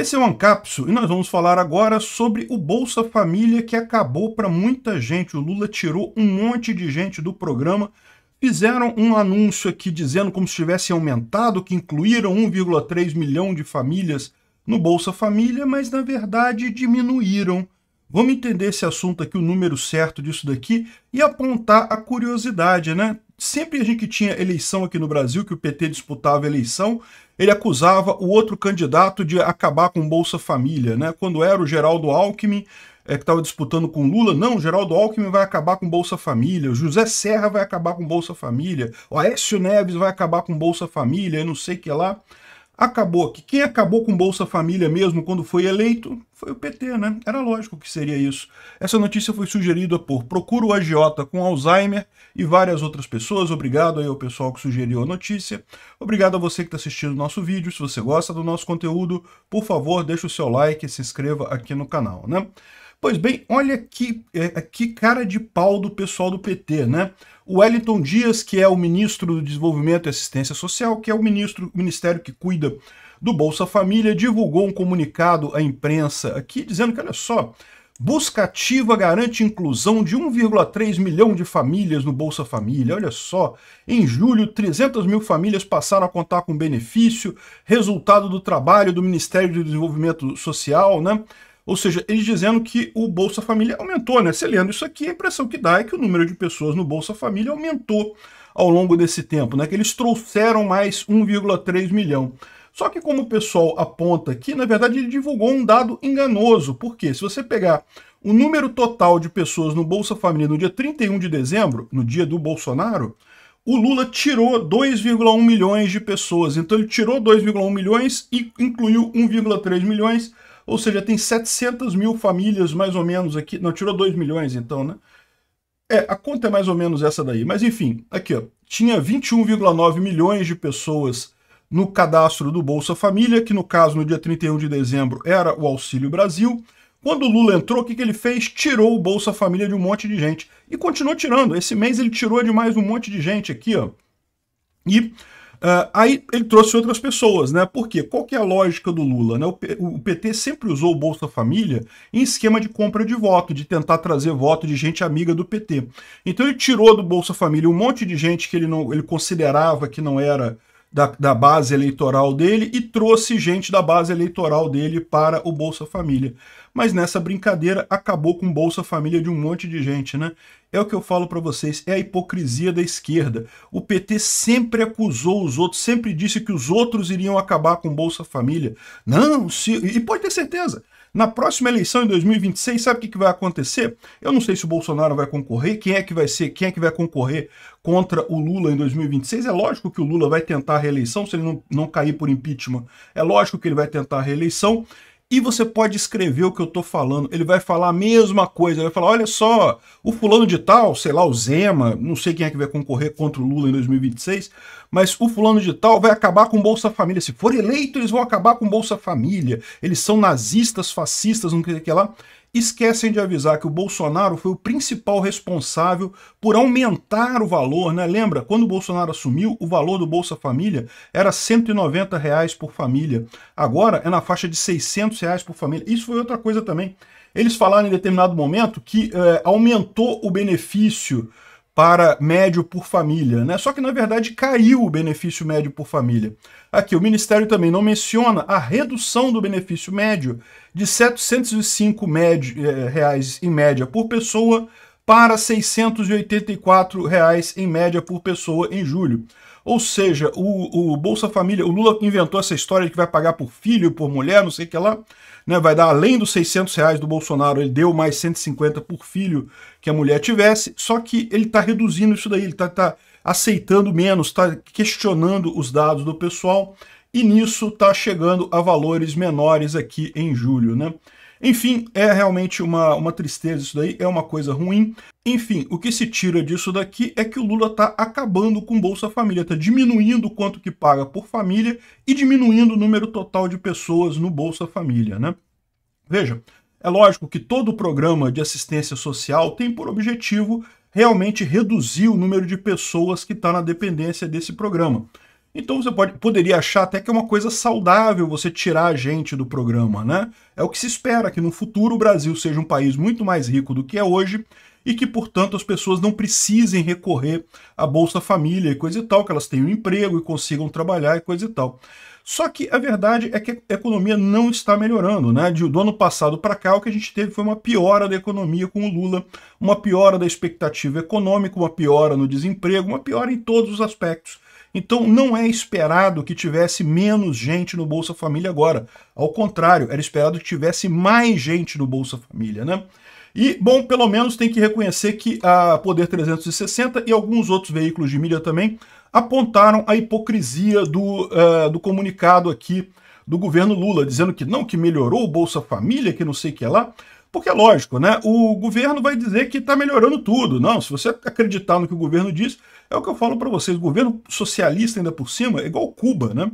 Esse é o Ancapso e nós vamos falar agora sobre o Bolsa Família que acabou para muita gente. O Lula tirou um monte de gente do programa. Fizeram um anúncio aqui dizendo como se tivesse aumentado, que incluíram 1,3 milhão de famílias no Bolsa Família, mas na verdade diminuíram. Vamos entender esse assunto aqui, o número certo disso daqui, e apontar a curiosidade, né? sempre a gente tinha eleição aqui no Brasil, que o PT disputava eleição, ele acusava o outro candidato de acabar com Bolsa Família, né? Quando era o Geraldo Alckmin, é, que estava disputando com Lula, não, Geraldo Alckmin vai acabar com Bolsa Família, o José Serra vai acabar com Bolsa Família, o Aécio Neves vai acabar com Bolsa Família, não sei que lá. Acabou que quem acabou com Bolsa Família mesmo quando foi eleito foi o PT, né? Era lógico que seria isso. Essa notícia foi sugerida por Procura o Agiota com Alzheimer e várias outras pessoas. Obrigado aí ao pessoal que sugeriu a notícia. Obrigado a você que está assistindo o nosso vídeo. Se você gosta do nosso conteúdo, por favor, deixa o seu like e se inscreva aqui no canal, né? Pois bem, olha que, é, é, que cara de pau do pessoal do PT, né? O Wellington Dias, que é o ministro do Desenvolvimento e Assistência Social, que é o ministro, o ministério que cuida do Bolsa Família, divulgou um comunicado à imprensa aqui dizendo que, olha só, busca ativa garante inclusão de 1,3 milhão de famílias no Bolsa Família. Olha só, em julho, 300 mil famílias passaram a contar com benefício, resultado do trabalho do Ministério do Desenvolvimento Social, né? Ou seja, eles dizendo que o Bolsa Família aumentou, né? Você lendo isso aqui, a impressão que dá é que o número de pessoas no Bolsa Família aumentou ao longo desse tempo, né? Que eles trouxeram mais 1,3 milhão. Só que como o pessoal aponta aqui, na verdade ele divulgou um dado enganoso, porque se você pegar o número total de pessoas no Bolsa Família no dia 31 de dezembro, no dia do Bolsonaro, o Lula tirou 2,1 milhões de pessoas. Então ele tirou 2,1 milhões e incluiu 1,3 milhões ou seja, tem 700 mil famílias mais ou menos aqui. Não, tirou 2 milhões então, né? É, a conta é mais ou menos essa daí. Mas enfim, aqui ó, tinha 21,9 milhões de pessoas no cadastro do Bolsa Família, que no caso no dia 31 de dezembro era o Auxílio Brasil. Quando o Lula entrou, o que, que ele fez? Tirou o Bolsa Família de um monte de gente. E continuou tirando. Esse mês ele tirou de mais um monte de gente aqui, ó. E Uh, aí ele trouxe outras pessoas, né? Por quê? Qual que é a lógica do Lula? Né? O, P, o, PT sempre usou o Bolsa Família em esquema de compra de voto, de tentar trazer voto de gente amiga do PT. Então ele tirou do Bolsa Família um monte de gente que ele não ele considerava que não era da, da base eleitoral dele e trouxe gente da base eleitoral dele para o Bolsa Família. Mas nessa brincadeira acabou com Bolsa Família de um monte de gente, né? É o que eu falo para vocês, é a hipocrisia da esquerda. O PT sempre acusou os outros, sempre disse que os outros iriam acabar com Bolsa Família. Não, se... e pode ter certeza, na próxima eleição, em 2026, sabe o que, que vai acontecer? Eu não sei se o Bolsonaro vai concorrer, quem é que vai ser, quem é que vai concorrer contra o Lula em 2026. É lógico que o Lula vai tentar a reeleição, se ele não, não cair por impeachment, é lógico que ele vai tentar a reeleição. E você pode escrever o que eu estou falando. Ele vai falar a mesma coisa. Ele vai falar: olha só, o fulano de tal, sei lá, o Zema, não sei quem é que vai concorrer contra o Lula em 2026, mas o fulano de tal vai acabar com Bolsa Família. Se for eleito, eles vão acabar com Bolsa Família. Eles são nazistas, fascistas, não sei o que lá esquecem de avisar que o Bolsonaro foi o principal responsável por aumentar o valor, né? Lembra, quando o Bolsonaro assumiu, o valor do Bolsa Família era 190 reais por família. Agora é na faixa de 600 reais por família. Isso foi outra coisa também. Eles falaram em determinado momento que é, aumentou o benefício para médio por família, né? Só que na verdade caiu o benefício médio por família. Aqui o ministério também não menciona a redução do benefício médio de 705 médio, eh, reais em média por pessoa para 684 reais em média por pessoa em julho. Ou seja, o, o, Bolsa Família, o Lula inventou essa história de que vai pagar por filho, por mulher, não sei o que lá, né? vai dar além dos 600 reais do Bolsonaro, ele deu mais 150 por filho que a mulher tivesse, só que ele está reduzindo isso daí, ele está tá aceitando menos, está questionando os dados do pessoal, e nisso está chegando a valores menores aqui em julho. Né? Enfim, é realmente uma, uma tristeza isso daí, é uma coisa ruim. Enfim, o que se tira disso daqui é que o Lula está acabando com Bolsa Família, está diminuindo o quanto que paga por família e diminuindo o número total de pessoas no Bolsa Família, né? Veja, é lógico que todo programa de assistência social tem por objetivo realmente reduzir o número de pessoas que está na dependência desse programa. Então você pode, poderia achar até que é uma coisa saudável você tirar a gente do programa, né? É o que se espera que no futuro o Brasil seja um país muito mais rico do que é hoje e que, portanto, as pessoas não precisem recorrer à Bolsa Família e coisa e tal, que elas tenham um emprego e consigam trabalhar e coisa e tal. Só que a verdade é que a economia não está melhorando, né? De, do ano passado para cá, o que a gente teve foi uma piora da economia com o Lula, uma piora da expectativa econômica, uma piora no desemprego, uma piora em todos os aspectos. Então não é esperado que tivesse menos gente no Bolsa Família agora. Ao contrário, era esperado que tivesse mais gente no Bolsa Família, né? E, bom, pelo menos tem que reconhecer que a Poder 360 e alguns outros veículos de mídia também apontaram a hipocrisia do, uh, do comunicado aqui do governo Lula, dizendo que não, que melhorou o Bolsa Família, que não sei o que é lá. Porque é lógico, né? O governo vai dizer que está melhorando tudo. Não, se você acreditar no que o governo diz, é o que eu falo para vocês. O governo socialista, ainda por cima, é igual Cuba, né?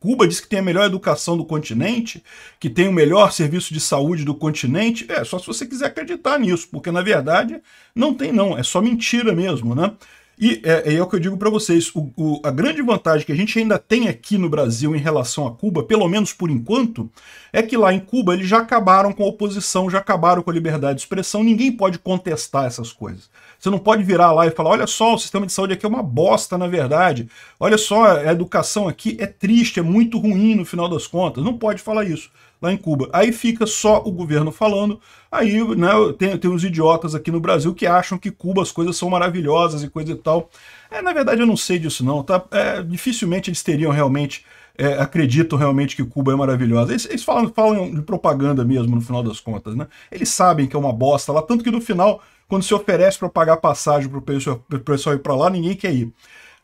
Cuba diz que tem a melhor educação do continente, que tem o melhor serviço de saúde do continente. É, só se você quiser acreditar nisso, porque na verdade não tem, não. É só mentira mesmo, né? E é, é, o que eu digo para vocês: o, o, a grande vantagem que a gente ainda tem aqui no Brasil em relação a Cuba, pelo menos por enquanto, é que lá em Cuba eles já acabaram com a oposição, já acabaram com a liberdade de expressão, ninguém pode contestar essas coisas. Você não pode virar lá e falar: olha só, o sistema de saúde aqui é uma bosta, na verdade, olha só, a educação aqui é triste, é muito ruim no final das contas. Não pode falar isso lá em Cuba. Aí fica só o governo falando, Aí né, tem, tem uns idiotas aqui no Brasil que acham que Cuba as coisas são maravilhosas e coisa e tal. É, na verdade, eu não sei disso, não. Tá? É, dificilmente eles teriam realmente. É, acreditam realmente que Cuba é maravilhosa. Eles, eles falam, falam de propaganda mesmo, no final das contas, né? Eles sabem que é uma bosta lá, tanto que no final, quando se oferece para pagar passagem para o pessoal, pessoal ir para lá, ninguém quer ir.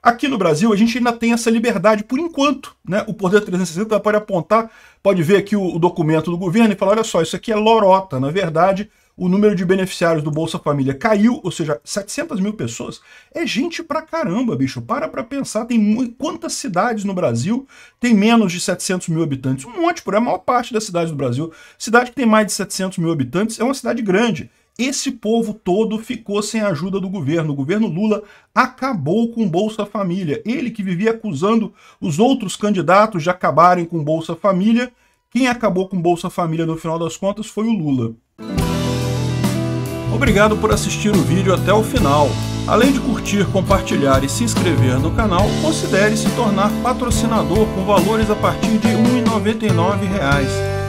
Aqui no Brasil, a gente ainda tem essa liberdade por enquanto. Né? O Poder 360 pode apontar, pode ver aqui o, o documento do governo e falar: olha só, isso aqui é lorota. Na verdade, o número de beneficiários do Bolsa Família caiu, ou seja, 700 mil pessoas. É gente pra caramba, bicho. Para pra pensar. Tem quantas cidades no Brasil tem menos de 700 mil habitantes? Um monte, por aí. A maior parte das cidades do Brasil, cidade que tem mais de 700 mil habitantes, é uma cidade grande. Esse povo todo ficou sem ajuda do governo. O governo Lula acabou com Bolsa Família. Ele que vivia acusando os outros candidatos de acabarem com Bolsa Família. Quem acabou com Bolsa Família no final das contas foi o Lula. Obrigado por assistir o vídeo até o final. Além de curtir, compartilhar e se inscrever no canal, considere se tornar patrocinador com valores a partir de R$ 1,99